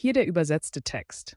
Hier der übersetzte Text.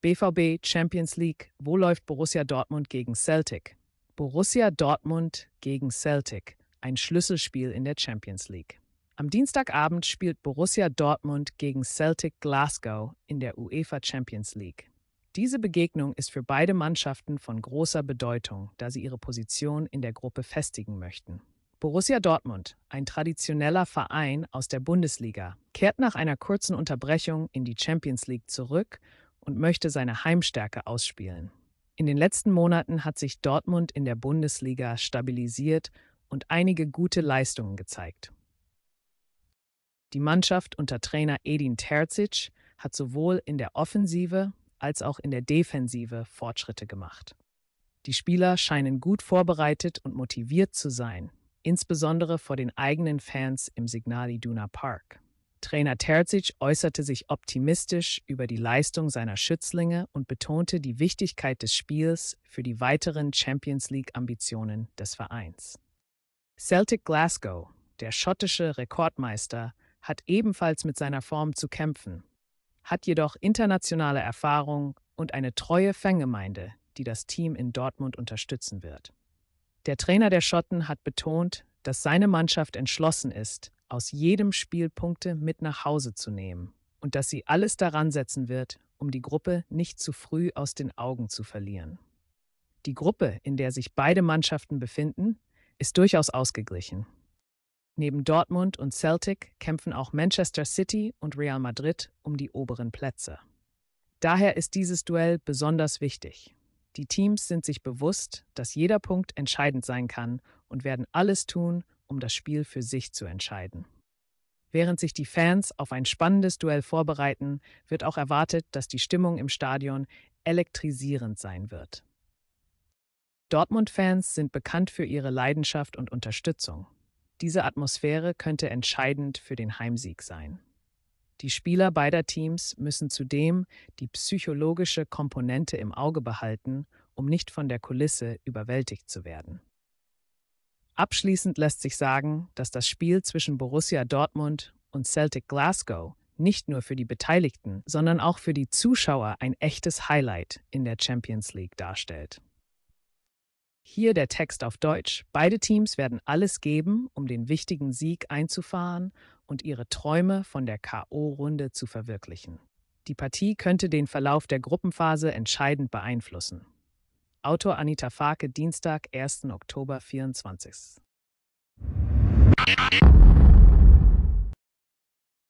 BVB Champions League, wo läuft Borussia Dortmund gegen Celtic? Borussia Dortmund gegen Celtic, ein Schlüsselspiel in der Champions League. Am Dienstagabend spielt Borussia Dortmund gegen Celtic Glasgow in der UEFA Champions League. Diese Begegnung ist für beide Mannschaften von großer Bedeutung, da sie ihre Position in der Gruppe festigen möchten. Borussia Dortmund, ein traditioneller Verein aus der Bundesliga, kehrt nach einer kurzen Unterbrechung in die Champions League zurück und möchte seine Heimstärke ausspielen. In den letzten Monaten hat sich Dortmund in der Bundesliga stabilisiert und einige gute Leistungen gezeigt. Die Mannschaft unter Trainer Edin Terzic hat sowohl in der Offensive als auch in der Defensive Fortschritte gemacht. Die Spieler scheinen gut vorbereitet und motiviert zu sein, insbesondere vor den eigenen Fans im Signal Iduna Park. Trainer Terzic äußerte sich optimistisch über die Leistung seiner Schützlinge und betonte die Wichtigkeit des Spiels für die weiteren Champions League-Ambitionen des Vereins. Celtic Glasgow, der schottische Rekordmeister, hat ebenfalls mit seiner Form zu kämpfen, hat jedoch internationale Erfahrung und eine treue Fangemeinde, die das Team in Dortmund unterstützen wird. Der Trainer der Schotten hat betont, dass seine Mannschaft entschlossen ist, aus jedem Spiel Punkte mit nach Hause zu nehmen und dass sie alles daran setzen wird, um die Gruppe nicht zu früh aus den Augen zu verlieren. Die Gruppe, in der sich beide Mannschaften befinden, ist durchaus ausgeglichen. Neben Dortmund und Celtic kämpfen auch Manchester City und Real Madrid um die oberen Plätze. Daher ist dieses Duell besonders wichtig. Die Teams sind sich bewusst, dass jeder Punkt entscheidend sein kann und werden alles tun, um das Spiel für sich zu entscheiden. Während sich die Fans auf ein spannendes Duell vorbereiten, wird auch erwartet, dass die Stimmung im Stadion elektrisierend sein wird. Dortmund-Fans sind bekannt für ihre Leidenschaft und Unterstützung. Diese Atmosphäre könnte entscheidend für den Heimsieg sein. Die Spieler beider Teams müssen zudem die psychologische Komponente im Auge behalten, um nicht von der Kulisse überwältigt zu werden. Abschließend lässt sich sagen, dass das Spiel zwischen Borussia Dortmund und Celtic Glasgow nicht nur für die Beteiligten, sondern auch für die Zuschauer ein echtes Highlight in der Champions League darstellt. Hier der Text auf Deutsch. Beide Teams werden alles geben, um den wichtigen Sieg einzufahren und ihre Träume von der KO-Runde zu verwirklichen. Die Partie könnte den Verlauf der Gruppenphase entscheidend beeinflussen. Autor Anita Farke, Dienstag, 1. Oktober 24.